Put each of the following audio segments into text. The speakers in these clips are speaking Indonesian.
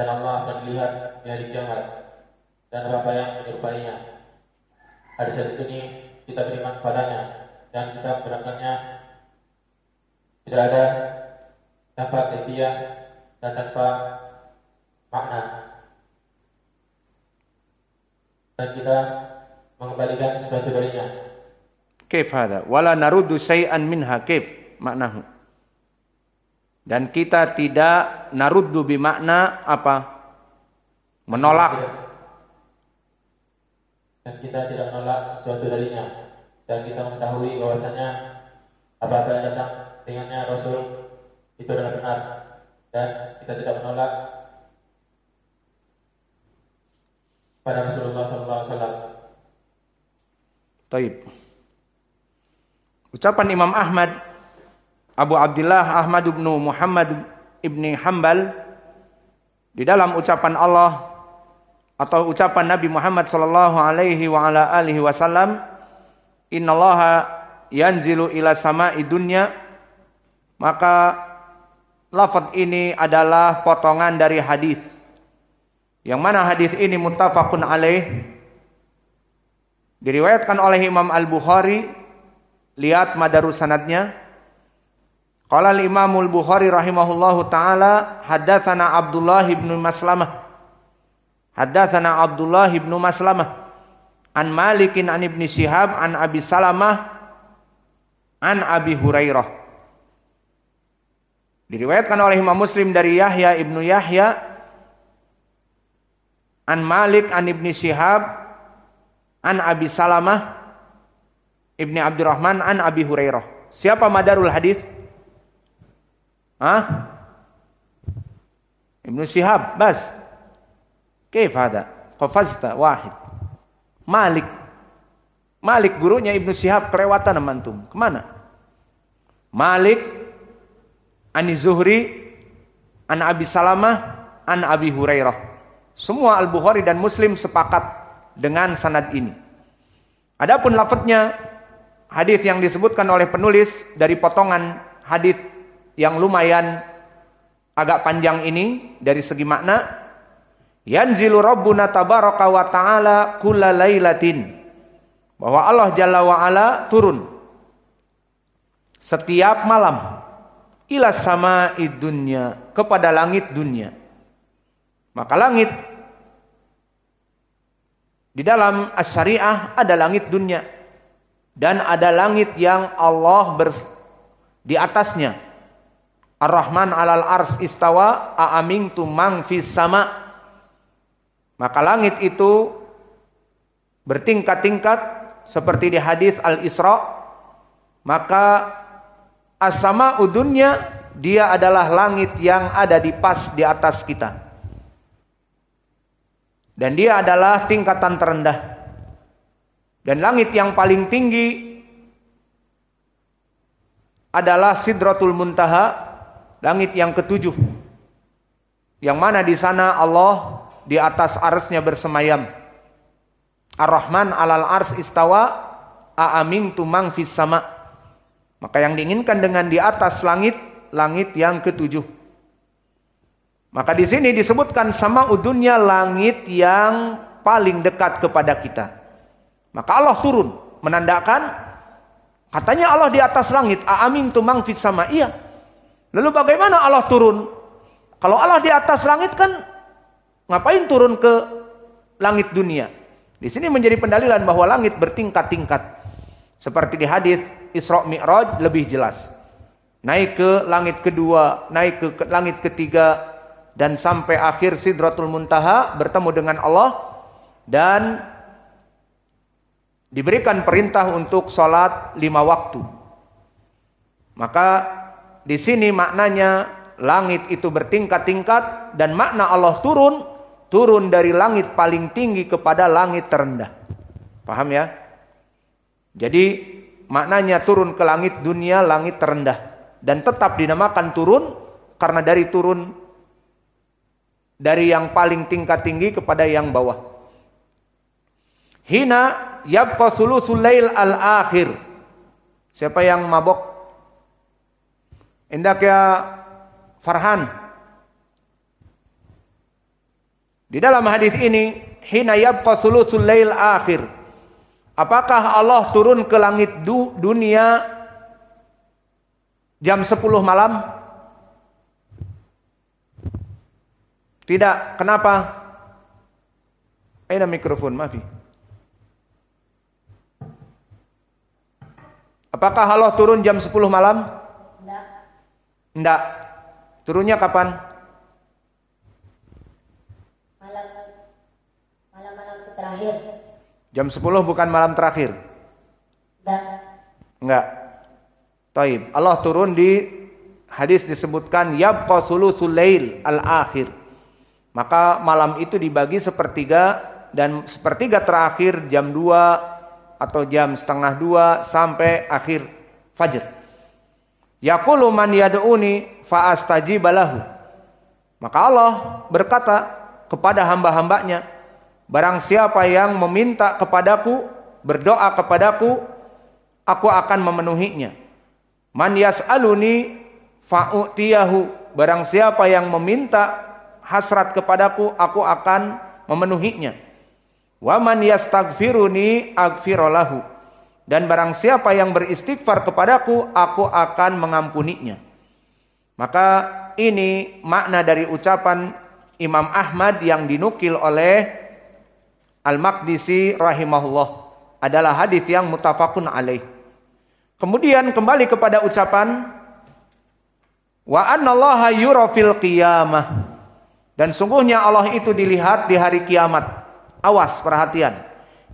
dan Allah akan melihat di hari kiamat dan berapa yang menyerupainya. Hadis-hadis ini kita beriman padanya dan kita berangkatnya tidak ada tanpa kefiah dan tanpa makna. Dan kita mengembalikan sesuatu darinya. Kif hada? Wala naruddu say'an minha kef. maknahu. Dan kita tidak naruddu bimakna apa? Menolak. Dan kita tidak menolak sesuatu darinya. Dan kita mengetahui bahwasanya apa-apa yang datang dengannya Rasul itu adalah benar. Dan kita tidak menolak pada Rasulullah SAW. Taib. Ucapan Imam Ahmad Abu Abdullah Ahmad bin Muhammad ibni Hambal di dalam ucapan Allah atau ucapan Nabi Muhammad sallallahu alaihi wa ala alihi wasallam innallaha yanzilu ila sama'i dunya maka lafaz ini adalah potongan dari hadis yang mana hadis ini muttafaqun alaih diriwayatkan oleh Imam Al-Bukhari lihat madarus sanadnya Qala al-Imamul Bukhari rahimahullahu taala haddatsana Abdullah ibn Maslamah Haddatsana Abdullah ibn Maslamah an Malikin an Ibn Sihab, an Abi Salamah an Abi Hurairah Diriwayatkan oleh Imam Muslim dari Yahya ibnu Yahya an Malik an Ibn Sihab, an Abi Salamah Ibni Abdurrahman an Abi Hurairah Siapa madarul hadis? Ah, ابن شهاب Bas, كيف ada? قفزت wahid, Malik, Malik gurunya Ibnu Syihab kelewatan sama kemana Malik Ani Zuhri An Abi Salamah An Abi Hurairah semua Al-Bukhari dan Muslim sepakat dengan sanad ini Adapun lafadznya hadis yang disebutkan oleh penulis dari potongan hadis yang lumayan agak panjang ini dari segi makna yanzilu rabbuna tabaraka wa taala kula lailatin bahwa Allah jalla wa ala turun setiap malam ila sama dunya kepada langit dunia maka langit di dalam syariah ada langit dunia dan ada langit yang Allah di atasnya Ar-Rahman alal ars istawa aaming tumang fis sama. Maka langit itu bertingkat-tingkat seperti di hadis Al-Isra. Maka as-sama udunnya dia adalah langit yang ada di pas di atas kita. Dan dia adalah tingkatan terendah. Dan langit yang paling tinggi adalah Sidratul Muntaha langit yang ketujuh. Yang mana di sana Allah di atas arsnya bersemayam. Ar-Rahman alal ars istawa aamin tumang fis sama. Maka yang diinginkan dengan di atas langit, langit yang ketujuh. Maka di sini disebutkan sama udunya langit yang paling dekat kepada kita. Maka Allah turun menandakan katanya Allah di atas langit, aamin tumang fis sama. Iya, Lalu bagaimana Allah turun? Kalau Allah di atas langit kan ngapain turun ke langit dunia? Di sini menjadi pendalilan bahwa langit bertingkat-tingkat. Seperti di hadis Isra Mi'raj lebih jelas. Naik ke langit kedua, naik ke langit ketiga dan sampai akhir Sidratul Muntaha bertemu dengan Allah dan diberikan perintah untuk sholat lima waktu. Maka di sini maknanya langit itu bertingkat-tingkat dan makna Allah turun turun dari langit paling tinggi kepada langit terendah. Paham ya? Jadi maknanya turun ke langit dunia, langit terendah dan tetap dinamakan turun karena dari turun dari yang paling tingkat tinggi kepada yang bawah. Hina yabqa sulusul lail al-akhir. Siapa yang mabok عندك Farhan Di dalam hadis ini, hina yabqa sulusul lail akhir. Apakah Allah turun ke langit du dunia jam 10 malam? Tidak. Kenapa? ada mikrofon, maafi. Apakah Allah turun jam 10 malam? Enggak. Turunnya kapan? Malam malam-malam terakhir. Jam 10 bukan malam terakhir. Enggak. Enggak. Taib. Allah turun di hadis disebutkan yabqa sulusul lail al-akhir. Maka malam itu dibagi sepertiga dan sepertiga terakhir jam dua atau jam setengah dua sampai akhir fajar. Yaqulu man yad'uni fa astajibalahu. Maka Allah berkata kepada hamba-hambanya, barang siapa yang meminta kepadaku, berdoa kepadaku, aku akan memenuhinya. Man yas'aluni fa'utiyahu. Barang siapa yang meminta hasrat kepadaku, aku akan memenuhinya. Wa man yastaghfiruni aghfiralahu. Dan barang siapa yang beristighfar kepadaku, aku akan mengampuninya. Maka ini makna dari ucapan Imam Ahmad yang dinukil oleh Al-Maqdisi rahimahullah adalah hadis yang mutafakun alaih. Kemudian kembali kepada ucapan wa annallaha yura dan sungguhnya Allah itu dilihat di hari kiamat. Awas perhatian.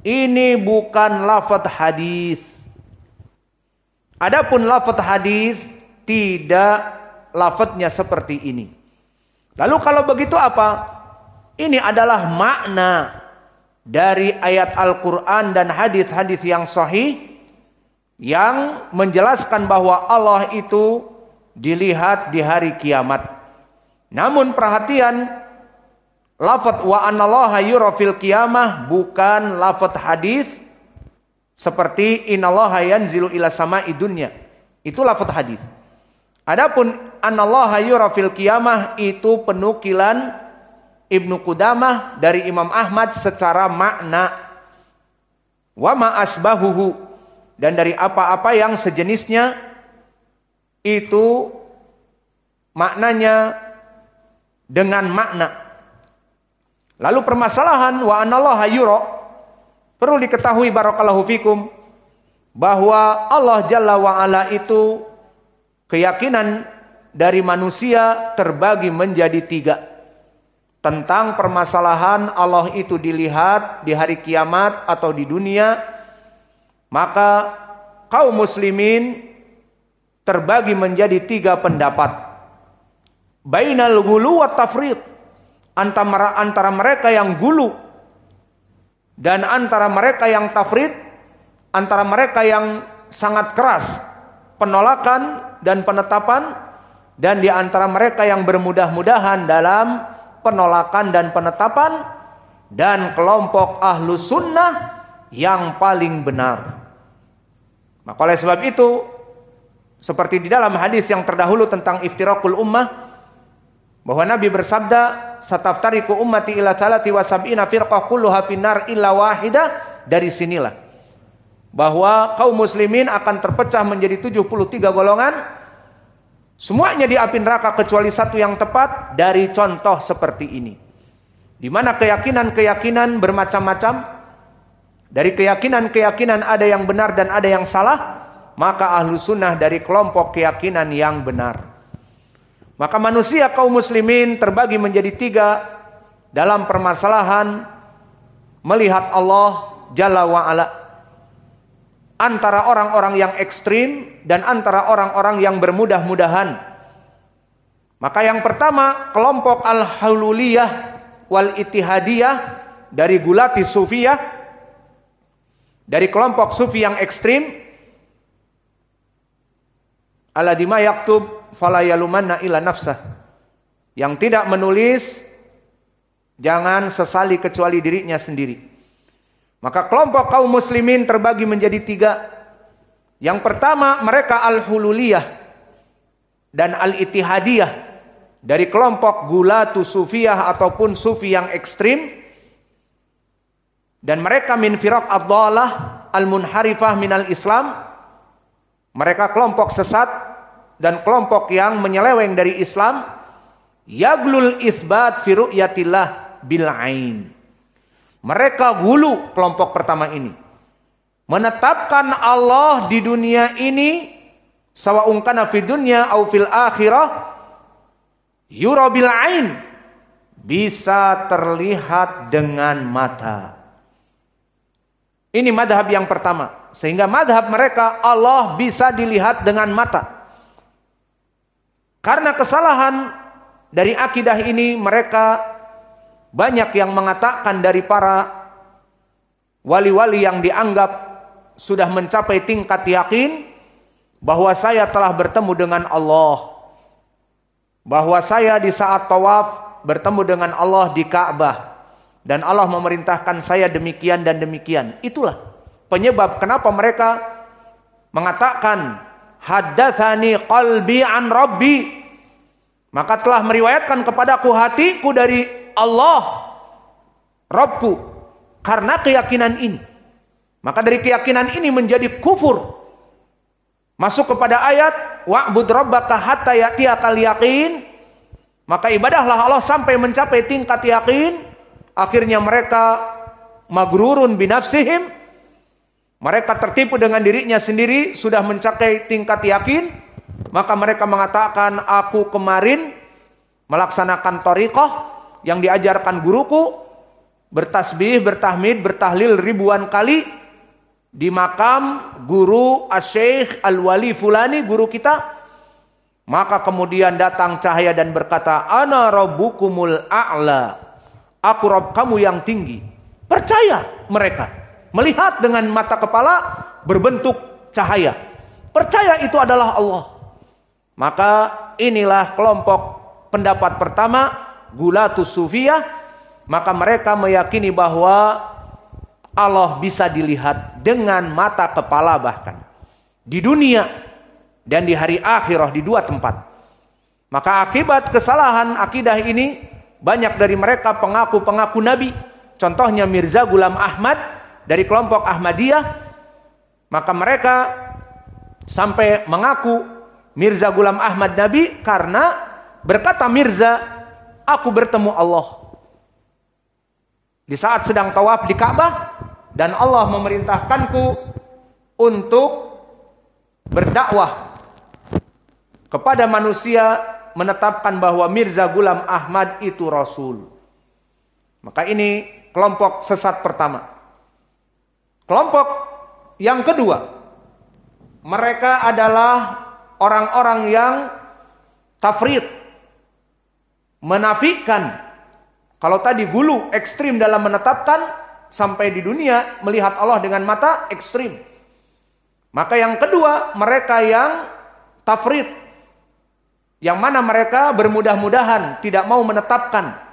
Ini bukan lafaz hadis. Adapun lafaz hadis tidak lafaznya seperti ini. Lalu kalau begitu apa? Ini adalah makna dari ayat Al-Qur'an dan hadis-hadis yang sahih yang menjelaskan bahwa Allah itu dilihat di hari kiamat. Namun perhatian Lafat wa anallaha yura fil qiyamah bukan lafat hadis seperti inallaha yanzilu ila sama'i dunya. Itu lafat hadis. Adapun anallaha yura fil qiyamah itu penukilan Ibnu Qudamah dari Imam Ahmad secara makna wa ma asbahuhu dan dari apa-apa yang sejenisnya itu maknanya dengan makna Lalu permasalahan wa anallaha yura perlu diketahui barakallahu fikum bahwa Allah Jalla wa ala itu keyakinan dari manusia terbagi menjadi tiga. Tentang permasalahan Allah itu dilihat di hari kiamat atau di dunia, maka kaum muslimin terbagi menjadi tiga pendapat. Bainal gulu wa tafriq antara antara mereka yang gulu dan antara mereka yang tafrid, antara mereka yang sangat keras penolakan dan penetapan dan di antara mereka yang bermudah-mudahan dalam penolakan dan penetapan dan kelompok ahlu sunnah yang paling benar. Maka oleh sebab itu seperti di dalam hadis yang terdahulu tentang iftirakul ummah bahwa Nabi bersabda sataftariku ummati ila talati wa sab'ina firqah kulluha finnar illa wahida dari sinilah bahwa kaum muslimin akan terpecah menjadi 73 golongan semuanya di api neraka kecuali satu yang tepat dari contoh seperti ini di mana keyakinan-keyakinan bermacam-macam dari keyakinan-keyakinan ada yang benar dan ada yang salah maka ahlu sunnah dari kelompok keyakinan yang benar maka manusia kaum muslimin terbagi menjadi tiga dalam permasalahan melihat Allah Jalla wa'ala. Antara orang-orang yang ekstrim dan antara orang-orang yang bermudah-mudahan. Maka yang pertama kelompok Al-Hululiyah wal-Itihadiyah dari Gulati Sufiyah. Dari kelompok Sufi yang ekstrim. Aladima yaktub falayalumanna ila nafsah. Yang tidak menulis jangan sesali kecuali dirinya sendiri. Maka kelompok kaum muslimin terbagi menjadi tiga. Yang pertama mereka al-hululiyah dan al-itihadiyah. Dari kelompok gulatu sufiyah ataupun sufi yang ekstrim. Dan mereka min firak ad al-munharifah minal islam. Mereka kelompok sesat dan kelompok yang menyeleweng dari Islam yaglul isbat fi ru'yatillah bil ain. Mereka gulu kelompok pertama ini. Menetapkan Allah di dunia ini sawa kana fid dunya au fil akhirah yura bil ain bisa terlihat dengan mata. Ini madhab yang pertama. Sehingga madhab mereka Allah bisa dilihat dengan mata. Karena kesalahan dari akidah ini mereka banyak yang mengatakan dari para wali-wali yang dianggap sudah mencapai tingkat yakin bahwa saya telah bertemu dengan Allah. Bahwa saya di saat tawaf bertemu dengan Allah di Ka'bah dan Allah memerintahkan saya demikian dan demikian. Itulah penyebab kenapa mereka mengatakan haddatsani qalbi an rabbi maka telah meriwayatkan kepadaku hatiku dari Allah Robku karena keyakinan ini maka dari keyakinan ini menjadi kufur masuk kepada ayat wa'bud rabbaka hatta ya'tiyakal yaqin maka ibadahlah Allah sampai mencapai tingkat yakin akhirnya mereka magrurun binafsihim mereka tertipu dengan dirinya sendiri sudah mencapai tingkat yakin, maka mereka mengatakan aku kemarin melaksanakan torikoh yang diajarkan guruku, bertasbih, bertahmid, bertahlil ribuan kali di makam guru asy Al-Wali Fulani guru kita maka kemudian datang cahaya dan berkata, Ana rabbukumul a'la. Aku Rob kamu yang tinggi. Percaya mereka. Melihat dengan mata kepala berbentuk cahaya. Percaya itu adalah Allah. Maka inilah kelompok pendapat pertama Gulatus Sufiyah. Maka mereka meyakini bahwa Allah bisa dilihat dengan mata kepala bahkan. Di dunia dan di hari akhirah di dua tempat. Maka akibat kesalahan akidah ini banyak dari mereka pengaku-pengaku nabi. Contohnya Mirza Gulam Ahmad dari kelompok Ahmadiyah maka mereka sampai mengaku Mirza Gulam Ahmad Nabi karena berkata Mirza aku bertemu Allah di saat sedang tawaf di Ka'bah dan Allah memerintahkanku untuk berdakwah kepada manusia menetapkan bahwa Mirza Gulam Ahmad itu Rasul. Maka ini kelompok sesat pertama. Kelompok yang kedua, mereka adalah orang-orang yang tafrid, menafikan. Kalau tadi gulu ekstrim dalam menetapkan sampai di dunia melihat Allah dengan mata ekstrim. Maka yang kedua mereka yang tafrid, yang mana mereka bermudah-mudahan tidak mau menetapkan